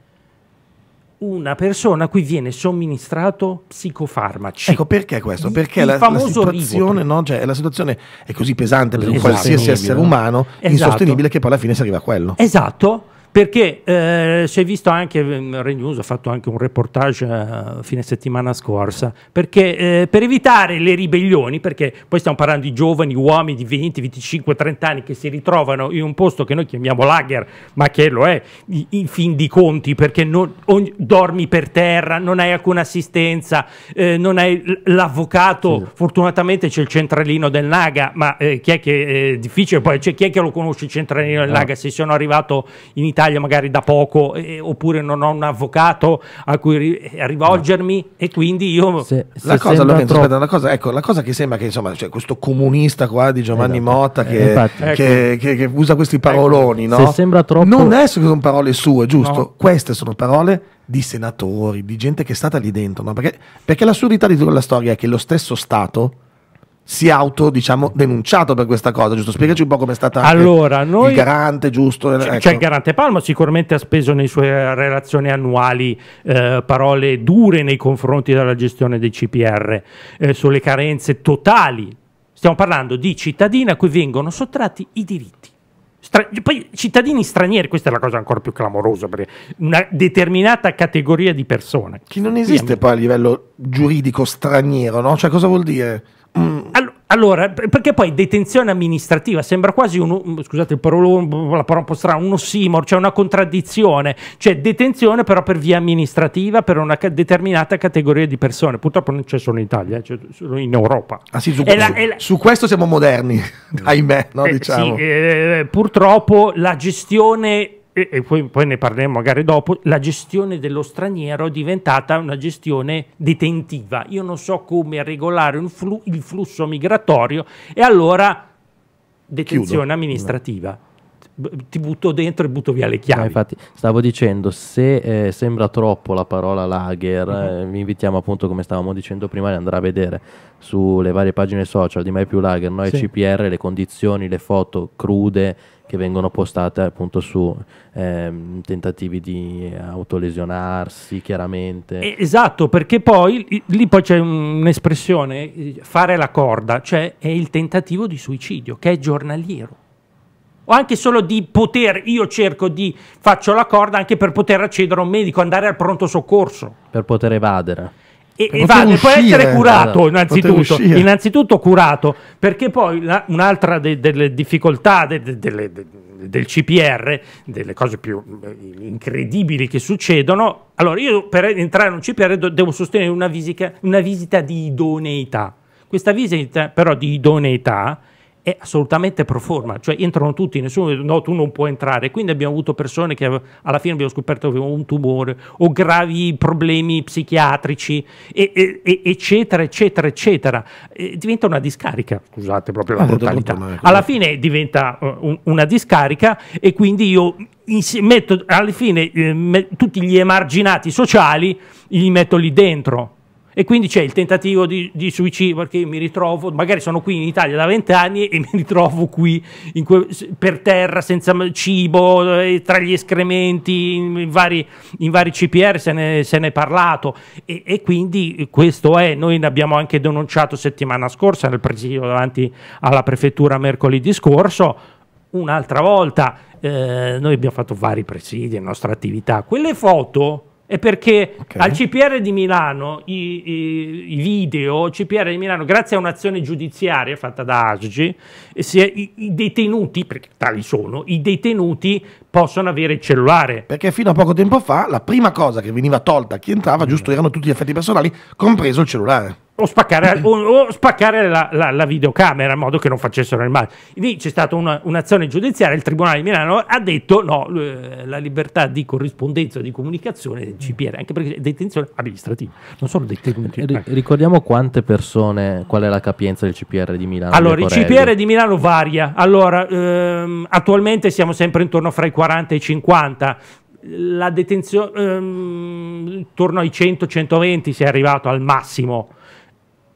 una persona a cui viene somministrato psicofarmaci. Ecco perché questo? Perché la, la, situazione, no? cioè, la situazione è così pesante per esatto. qualsiasi essere umano, esatto. insostenibile, che poi alla fine si arriva a quello. Esatto perché eh, si è visto anche, mm, Renews ha fatto anche un reportage eh, fine settimana scorsa, perché eh, per evitare le ribellioni, perché poi stiamo parlando di giovani uomini di 20, 25, 30 anni che si ritrovano in un posto che noi chiamiamo lager, ma che lo è in fin di conti, perché non, ogni, dormi per terra, non hai alcuna assistenza, eh, non hai l'avvocato, sì. fortunatamente c'è il centralino del Naga, ma eh, chi è che eh, è difficile, poi c'è chi è che lo conosce il centralino del ah. Naga, se sono arrivato in Italia Italia magari da poco eh, oppure non ho un avvocato a cui ri eh, rivolgermi no. e quindi io... Se, se la, cosa, Lorenzo, aspetta, la, cosa, ecco, la cosa che sembra che insomma cioè, questo comunista qua di Giovanni eh, Motta che, eh, che, ecco. che, che, usa questi ecco, paroloni, ecco. no? Se sembra troppo... Non è che sono parole sue, giusto? No. Queste sono parole di senatori, di gente che è stata lì dentro, no? perché, perché l'assurdità di tutta la storia è che lo stesso Stato si è auto diciamo, denunciato per questa cosa, giusto? Spiegaci un po' come è stata allora, noi, il garante, giusto? Ecco. C'è, ecco. Cioè il garante Palma sicuramente ha speso nelle sue eh, relazioni annuali eh, parole dure nei confronti della gestione dei CPR, eh, sulle carenze totali. Stiamo parlando di cittadini a cui vengono sottratti i diritti. Stra- poi cittadini stranieri, questa è la cosa ancora più clamorosa, perché una determinata categoria di persone. Che non esiste poi a livello giuridico straniero, no? Cioè cosa vuol dire? Mm. All- allora, perché poi detenzione amministrativa sembra quasi uno, scusate il parolone, la parola un po' strana, un ossimor, cioè una contraddizione, cioè detenzione però per via amministrativa per una ca- determinata categoria di persone, purtroppo non c'è solo in Italia, eh, c'è solo in Europa. Ah sì, su, questo, la, la, su questo siamo moderni, ahimè, no, diciamo. eh, sì, diciamo. eh, purtroppo la gestione e, e poi, poi, ne parleremo magari dopo, la gestione dello straniero è diventata una gestione detentiva. Io non so come regolare flu, il flusso migratorio e allora detenzione Chiudo. amministrativa. No ti butto dentro e butto via le chiavi. No, infatti, stavo dicendo, se eh, sembra troppo la parola lager, uh-huh. eh, vi invitiamo appunto, come stavamo dicendo prima, di andare a vedere sulle varie pagine social di Mai Più Lager, noi sì. CPR, le condizioni, le foto crude che vengono postate appunto su ehm, tentativi di autolesionarsi chiaramente. Esatto, perché poi lì poi c'è un'espressione, eh, fare la corda, cioè è il tentativo di suicidio che è giornaliero. O anche solo di poter, io cerco di faccio la corda anche per poter accedere a un medico, andare al pronto soccorso. Per poter evadere e, e va, può essere curato innanzitutto, innanzitutto curato, perché poi la, un'altra de, delle difficoltà de, de, del CPR, delle cose più eh, incredibili che succedono, allora io per entrare in un CPR do, devo sostenere una visita, una visita di idoneità. Questa visita però di idoneità è assolutamente pro forma, cioè entrano tutti, nessuno dice no, tu non puoi entrare. Quindi abbiamo avuto persone che alla fine abbiamo scoperto che avevano un tumore o gravi problemi psichiatrici, e, e, eccetera, eccetera, eccetera. E diventa una discarica, scusate proprio la eh, brutalità. Ecco. alla fine diventa eh, una discarica e quindi io metto alla fine eh, tutti gli emarginati sociali, li metto lì dentro e quindi c'è il tentativo di, di, suicidio, perché mi ritrovo, magari sono qui in Italia da vent'anni e mi ritrovo qui per terra, senza cibo, eh, tra gli escrementi, in vari, in vari CPR se ne, se ne, è parlato. E, e quindi questo è, noi ne abbiamo anche denunciato settimana scorsa nel presidio davanti alla prefettura mercoledì scorso un'altra volta. Eh, noi abbiamo fatto vari presidi, la nostra attività. Quelle foto è perché okay. al CPR di Milano i, i, i video, CPR di Milano, grazie a un'azione giudiziaria fatta da ASGI, se i, detenuti, perché tali sono, i detenuti possono avere il cellulare. Perché fino a poco tempo fa la prima cosa che veniva tolta a chi entrava, giusto, erano tutti gli effetti personali, compreso il cellulare. O spaccare, o, o spaccare la, la, la, videocamera in modo che non facessero il male. Lì c'è stata una, un'azione giudiziaria, il Tribunale di Milano ha detto no, la libertà di corrispondenza e di comunicazione del CPR, anche perché è detenzione amministrativa, non solo detenuti. ricordiamo quante persone, qual è la capienza del CPR di Milano? Allora, il CPR di Milano italiano varia. Allora, ehm, attualmente siamo sempre intorno fra i 40 e i 50. La detenzione ehm, intorno ai 100-120 si è arrivato al massimo.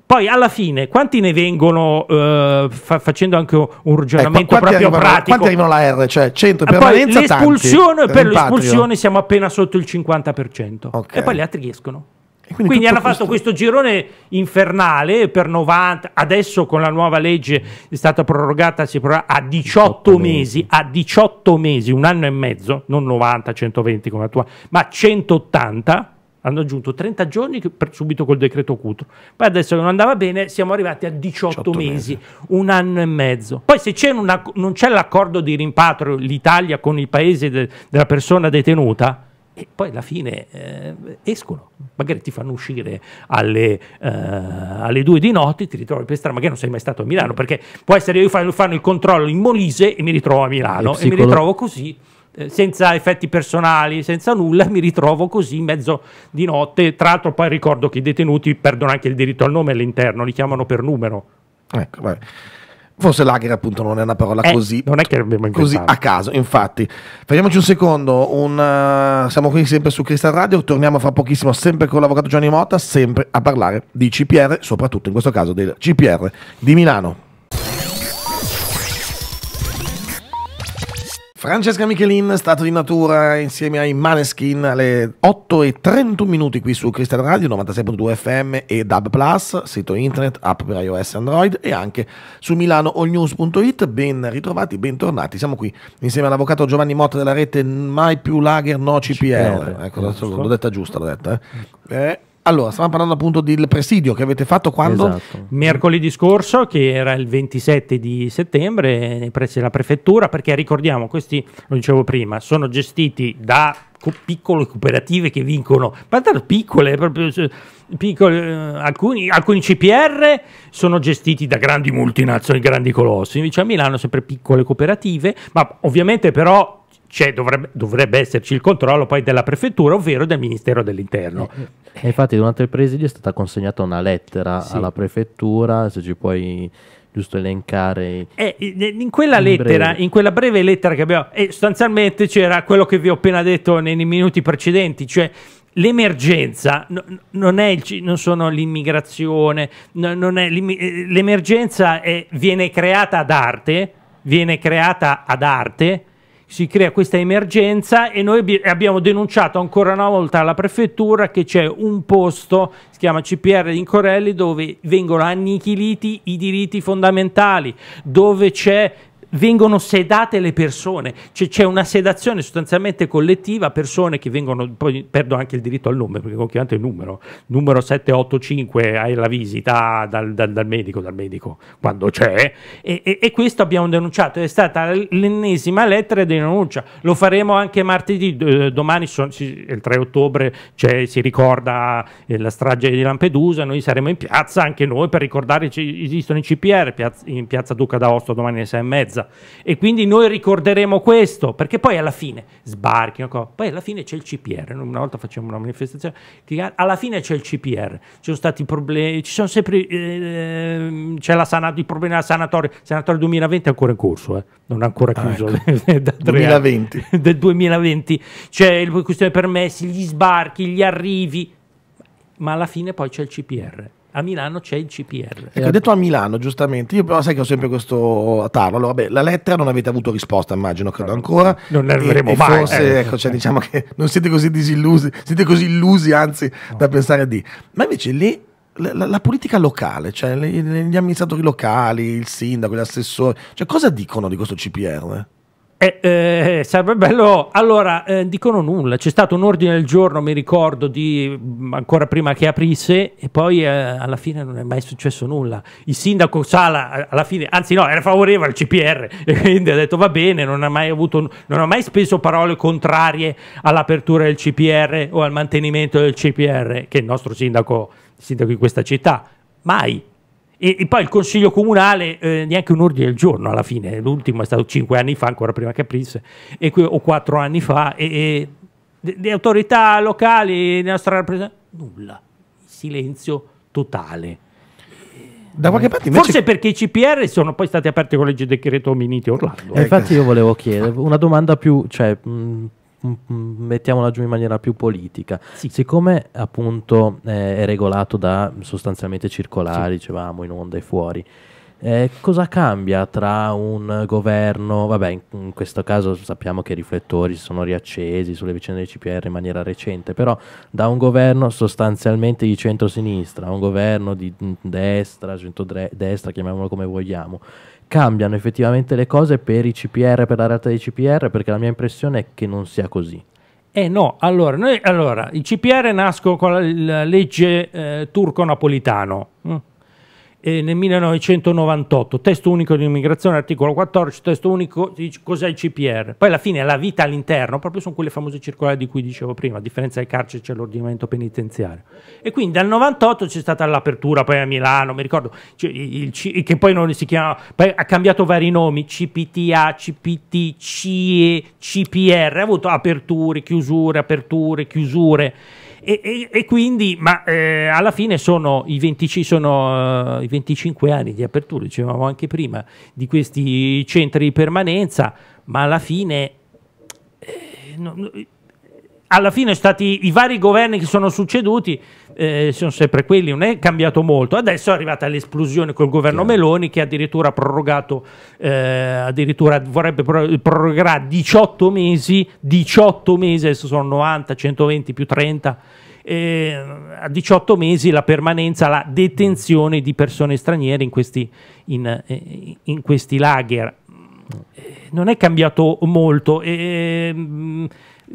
Poi alla fine quanti ne vengono eh, fa facendo anche un eh, ragionamento eh, proprio arrivano, pratico? Quanti arrivano la R? Cioè 100 per l'espulsione, poi, tanti, per eh, l'espulsione siamo appena sotto il 50%. Okay. E poi gli altri riescono quindi, quindi hanno fatto questo... questo... girone infernale per 90, adesso con la nuova legge è stata prorogata si prorogata a 18, 18 mesi, mesi, a 18 mesi, un anno e mezzo, non 90, 120 come attuale, ma 180 hanno aggiunto 30 giorni per, subito col decreto Cutro. Poi adesso che non andava bene siamo arrivati a 18, 18 mesi, mesi, un anno e mezzo. Poi se c'è una, non c'è l'accordo di rimpatrio l'Italia con il paese de, della persona detenuta, e poi alla fine eh, escono, magari ti fanno uscire alle, eh, alle, due di notte, ti ritrovi per strada, magari non sei mai stato a Milano, perché può essere io fanno, fanno il controllo in Molise e mi ritrovo a Milano e mi ritrovo così eh, senza effetti personali, senza nulla, mi ritrovo così in mezzo di notte. Tra l'altro, poi ricordo che i detenuti perdono anche il diritto al nome all'interno, li chiamano per numero. Ecco, vabbè. Forse lager appunto non è una parola eh, così, non è che abbiamo così a caso, infatti. Fermiamoci un secondo, un, uh, siamo qui sempre su Cristal Radio, torniamo fra pochissimo sempre con l'avvocato Gianni Motta, sempre a parlare di CPR, soprattutto in questo caso del CPR di Milano. Francesca Michelin, stato di natura, insieme ai Maneskin alle 8 e 31 minuti qui su Crystal Radio 96.2 FM e DAB Plus, sito internet, app per iOS e Android e anche su milanoallnews.it. Ben ritrovati, bentornati. Siamo qui insieme all'avvocato Giovanni Motta della rete Mai più Lager No CPR. Ecco, l'ho detta giusta, l'ho detta. Eh. eh allora, stiamo parlando appunto del presidio che avete fatto quando? Esatto. Mercoledì scorso, che era il 27 di settembre, nei pressi della prefettura, perché ricordiamo, questi, lo dicevo prima, sono gestiti da piccole cooperative che vincono, ma tanto piccole, proprio, cioè, piccole eh, alcuni, alcuni, CPR sono gestiti da grandi multinazionali, grandi colossi, invece a Milano sempre piccole cooperative, ma ovviamente però cioè, dovrebbe, dovrebbe, esserci il controllo poi della prefettura, ovvero del Ministero dell'Interno. Eh, eh. E infatti durante il presidio è stata consegnata una lettera sì. alla prefettura, se ci puoi giusto elencare. Eh, in quella in lettera, breve. in quella breve lettera che abbiamo, e eh, sostanzialmente c'era quello che vi ho appena detto nei, nei minuti precedenti, cioè l'emergenza no, non, è il, non sono l'immigrazione, no, non è l'emergenza è, viene creata ad arte, viene creata ad arte si crea questa emergenza e noi abbiamo denunciato ancora una volta alla prefettura che c'è un posto, si chiama CPR di Incorelli, dove vengono annichiliti i diritti fondamentali, dove c'è vengono sedate le persone, c'è, una sedazione sostanzialmente collettiva, persone che vengono, poi perdo anche il diritto al nome, perché chiamato il numero, numero 785 hai la visita dal, dal, dal medico, dal medico quando c'è, e, e, e, questo abbiamo denunciato, è stata l'ennesima lettera di denuncia, lo faremo anche martedì, domani sono, il 3 ottobre cioè, si ricorda eh, la strage di Lampedusa, noi saremo in piazza anche noi per ricordare, esistono i CPR in piazza Duca d'Aosto domani alle 6 e mezza, cosa. E quindi noi ricorderemo questo, perché poi alla fine sbarchi, poi alla fine c'è il CPR. Una volta facciamo una manifestazione, alla fine c'è il CPR, ci sono stati problemi, ci sono sempre, eh, c'è la sana, i problemi della sanatoria, sanatoria 2020 è ancora in corso, eh. non è ancora ah, chiuso. Ah, ecco. da 2020. del 2020, c'è la questione dei permessi, gli sbarchi, gli arrivi, ma alla fine poi c'è il CPR a Milano c'è il CPR. Ecco, detto a Milano, giustamente. Io però sai che ho sempre questo tarlo. Allora, vabbè, la lettera non avete avuto risposta, immagino, credo ancora. Non ne avremo e, mai. Forse, eh. ecco, cioè, diciamo che non siete così disillusi, siete così illusi, anzi, no. da pensare di. Ma invece lì la, la, la, politica locale, cioè gli amministratori locali, il sindaco, gli assessori, cioè cosa dicono di questo CPR? Eh, eh, eh, sarebbe bello, allora eh, dicono nulla, c'è stato un ordine del giorno, mi ricordo, di, mm, ancora prima che aprisse e poi eh, alla fine non è mai successo nulla. Il sindaco Sala alla fine, anzi no, era favorevole al CPR e quindi ha detto va bene, non ha mai, avuto, non ha mai speso parole contrarie all'apertura del CPR o al mantenimento del CPR, che è il nostro sindaco, il sindaco di questa città, mai e, e, poi il Consiglio Comunale, eh, neanche un ordine del giorno alla fine, l'ultimo è stato cinque anni fa, ancora prima che aprisse, e, o quattro anni fa, e, e le autorità locali, la nostra rappresentanza, nulla, silenzio totale. Da qualche parte invece... Forse perché i CPR sono poi stati aperti con legge decreto Miniti Orlando. Eh, infatti ecco. io volevo chiedere una domanda più... Cioè, mh, mettiamola giù in maniera più politica, sì. siccome appunto eh, è regolato da sostanzialmente circolari, sì. dicevamo in onda e fuori, eh, cosa cambia tra un governo, vabbè in, in, questo caso sappiamo che i riflettori si sono riaccesi sulle vicende del CPR in maniera recente, però da un governo sostanzialmente di centrosinistra a un governo di mm, destra, centro-destra, chiamiamolo come vogliamo, cambiano effettivamente le cose per i CPR, per la realtà dei CPR, perché la mia impressione è che non sia così. Eh no, allora, noi, allora i CPR nascono con la, legge eh, turco-napolitano, eh, nel 1998, testo unico di immigrazione, articolo 14, testo unico, cos'è il CPR? Poi alla fine la vita all'interno, proprio sono quelle famose circolari di cui dicevo prima, a differenza del carcere c'è l'ordinamento penitenziario. E quindi dal 98 c'è stata l'apertura, poi a Milano, mi ricordo, cioè il, il, che poi non si chiama, poi ha cambiato vari nomi, CPTA, CPT, CE, CPR, ha avuto aperture, chiusure, aperture, chiusure. E, e, e quindi, ma eh, alla fine sono i, 20, sono uh, i 25 anni di apertura, dicevamo anche prima, di questi centri di permanenza, ma alla fine... Eh, no, no, alla fine stati i vari governi che sono succeduti eh, sono sempre quelli, non è cambiato molto. Adesso è arrivata l'esplosione col governo Chiaro. Meloni che addirittura ha prorogato, eh, addirittura vorrebbe prorogare 18 mesi, 18 mesi, adesso sono 90, 120 più 30. Eh, a 18 mesi la permanenza, la detenzione di persone straniere in questi, in, eh, in questi lager. Eh, non è cambiato molto. Eh,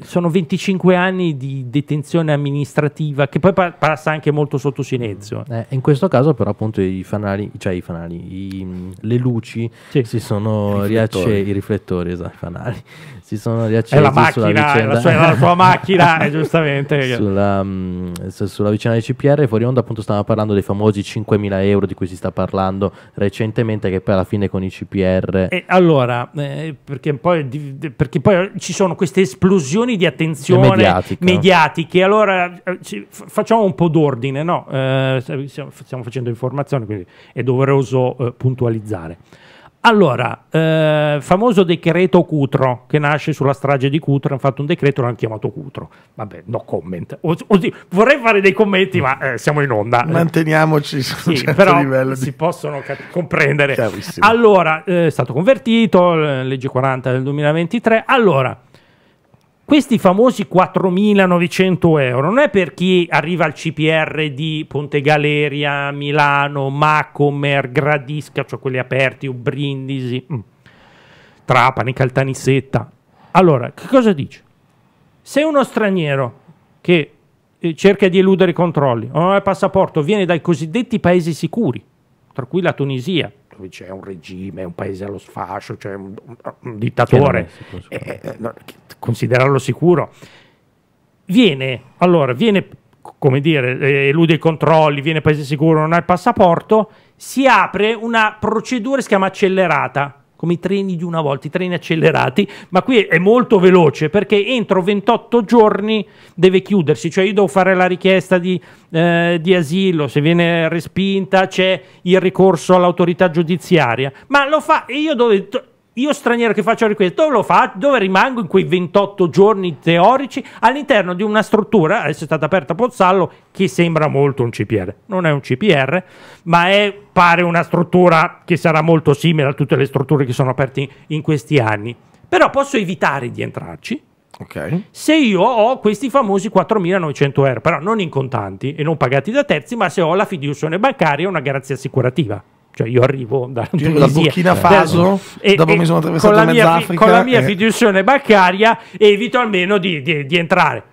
sono 25 anni di detenzione amministrativa che poi pa passa anche molto sotto silenzio. Eh, in questo caso però appunto i fanali, cioè i fanali, i, le luci sì. si sono riaccese, i riflettori, esatto, i fanali, si sono riaccesi è la macchina, è la, sua, la sua macchina, eh, giustamente. Sulla, mh, mm, sulla vicenda di CPR, fuori onda appunto stavamo parlando dei famosi 5.000 euro di cui si sta parlando recentemente che poi alla fine con i CPR... E allora, eh, perché, poi, perché poi ci sono queste esplosioni questioni di attenzione mediatiche. Allora eh, facciamo un po' d'ordine, no? Eh, stiamo facendo informazioni, quindi è doveroso eh, puntualizzare. Allora, eh, famoso decreto Cutro che nasce sulla strage di Cutro, hanno fatto un decreto e l'hanno chiamato Cutro. Vabbè, no comment. oddio, vorrei fare dei commenti, ma eh, siamo in onda. Eh, Manteniamoci su sì, un certo livello. Si di... possono comprendere. Chiarissimo. Allora, eh, è stato convertito, eh, legge 40 del 2023. Allora, questi famosi 4.900 euro non è per chi arriva al CPR di Ponte Galeria, Milano, Macomer, Gradisca, cioè quelli aperti, o Brindisi, mm. Trapani, Caltanissetta. Allora, che cosa dice? Se uno straniero che eh, cerca di eludere i controlli o non ha il passaporto viene dai cosiddetti paesi sicuri, tra cui la Tunisia, dove c'è un regime, un paese allo sfascio, c'è cioè un, un, dittatore. Messico, eh, eh, no, considerarlo sicuro, viene, allora, viene come dire, eh, elude i controlli, viene paese sicuro, non ha il passaporto, si apre una procedura si chiama accelerata, come i treni di una volta, i treni accelerati, ma qui è molto veloce perché entro 28 giorni deve chiudersi, cioè io devo fare la richiesta di, eh, di asilo, se viene respinta c'è il ricorso all'autorità giudiziaria, ma lo fa e io dove io straniero che faccio requisito, dove lo faccio? Dove rimango in quei 28 giorni teorici all'interno di una struttura, adesso è stata aperta Pozzallo, che sembra molto un CPR. Non è un CPR, ma è, pare una struttura che sarà molto simile a tutte le strutture che sono aperte in questi anni. Però posso evitare di entrarci. Okay. Se io ho questi famosi 4.900 euro, però non in contanti e non pagati da terzi, ma se ho la fiducia bancaria e una garanzia assicurativa. Cioè io arrivo da, da Burkina Faso, eh, dopo e, mi sono attraversato con la mia, Africa, Con la mia fiduzione bancaria evito almeno di, di, di entrare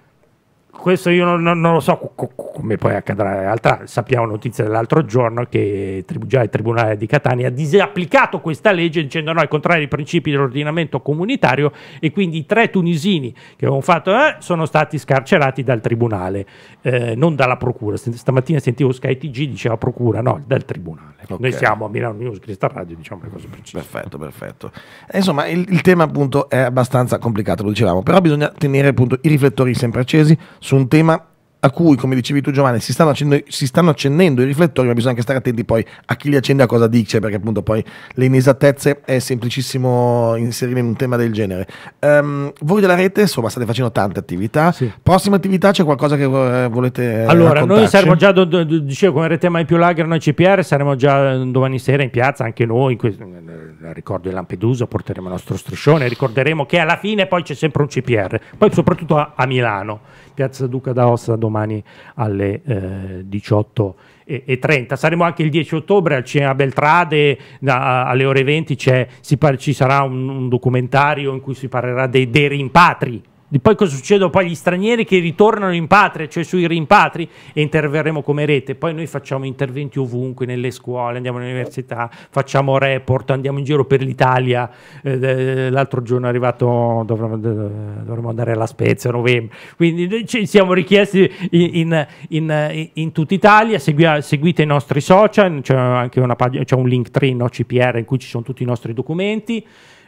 questo io non, non, lo so come poi accadrà. in realtà sappiamo notizie dell'altro giorno che già il Tribunale di Catania ha disapplicato questa legge dicendo no, è contrario ai principi dell'ordinamento comunitario e quindi i tre tunisini che avevano fatto eh, sono stati scarcerati dal Tribunale, eh, non dalla Procura. Stamattina sentivo Sky TG, diceva Procura, no, dal Tribunale. Okay. Noi siamo a Milano News, Crystal Radio, diciamo le cose precise. Perfetto, perfetto. E eh, insomma, il, il tema appunto è abbastanza complicato, lo dicevamo, però bisogna tenere appunto i riflettori sempre accesi su un tema a cui, come dicevi tu Giovanni, si stanno, accendendo, si stanno, accendendo i riflettori, ma bisogna anche stare attenti poi a chi li accende e a cosa dice, perché appunto poi le inesattezze è semplicissimo inserire in un tema del genere. Um, voi della rete, insomma, state facendo tante attività. Sì. Prossima attività c'è qualcosa che eh, volete Allora, noi saremo già, dicevo, come Rete Mai Più Lager, noi CPR, saremo già eh, domani sera in piazza, anche noi, questo, eh, ricordo di Lampedusa, porteremo il nostro striscione, ricorderemo che alla fine poi c'è sempre un CPR, poi soprattutto a, a Milano Piazza Duca d'Aosta domani alle eh, 18 e, e 30. Saremo anche il 10 ottobre al Cinema Beltrade, da, alle ore 20 ci sarà un, un, documentario in cui si parlerà dei, dei rimpatri e poi cosa succede poi agli stranieri che ritornano in patria, cioè sui rimpatri, e interverremo come rete. Poi noi facciamo interventi ovunque, nelle scuole, andiamo all'università, facciamo report, andiamo in giro per l'Italia. Eh, eh, l'altro giorno è arrivato, dovremmo, eh, dovremmo andare alla Spezia a novembre. Quindi ci siamo richiesti in, in, in tutta Italia, Segui, seguite i nostri social, c'è anche una pagina, c'è un link 3 no, CPR in cui ci sono tutti i nostri documenti.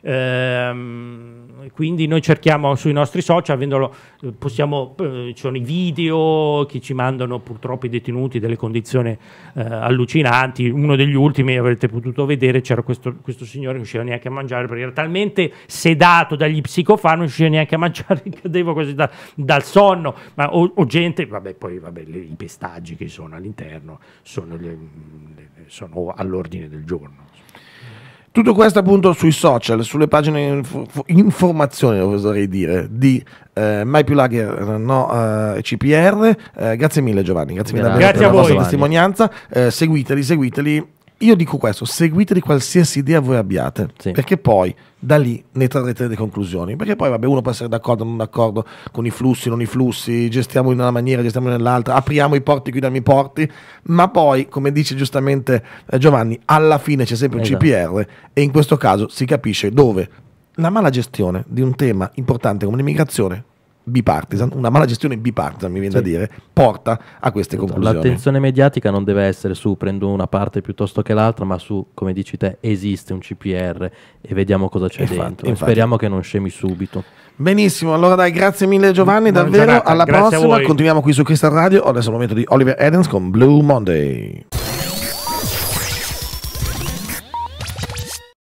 Ehm, quindi noi cerchiamo sui nostri social, avendolo, possiamo, eh, ci sono i video che ci mandano purtroppo i detenuti delle condizioni eh, allucinanti. Uno degli ultimi avrete potuto vedere c'era questo, questo, signore che non riusciva neanche a mangiare perché era talmente sedato dagli psicofarmaci, non riusciva neanche a mangiare, cadeva quasi da, dal sonno. Ma o, o gente, vabbè, poi vabbè, le, i pestaggi che sono all'interno sono, sono all'ordine del giorno. Tutto questo appunto sui social, sulle pagine informazioni, informazione, oserei dire, di eh, Mai più Lager eh, no eh, CPR. Eh, grazie mille Giovanni, grazie mille grazie per la vostra testimonianza. Eh, seguiteli, seguiteli io dico questo, seguite di qualsiasi idea voi abbiate, sì. perché poi da lì ne trarrete delle conclusioni. Perché poi, vabbè, uno può essere d'accordo o non d'accordo con i flussi, non i flussi, gestiamo in una maniera, gestiamo nell'altra, apriamo i porti, chiudiamo i porti, ma poi, come dice giustamente eh, Giovanni, alla fine c'è sempre un esatto. CPR e in questo caso si capisce dove la mala gestione di un tema importante come l'immigrazione bipartisan, una mala gestione bipartisan, mi viene sì. da dire, porta a queste conclusioni. L'attenzione mediatica non deve essere su prendo una parte piuttosto che l'altra, ma su, come dici te, esiste un CPR e vediamo cosa c'è infatti, dentro. Infatti. Speriamo che non scemi subito. Benissimo, allora dai, grazie mille Giovanni, davvero, alla grazie prossima, continuiamo qui su questa radio, adesso è il momento di Oliver Edens con Blue Monday.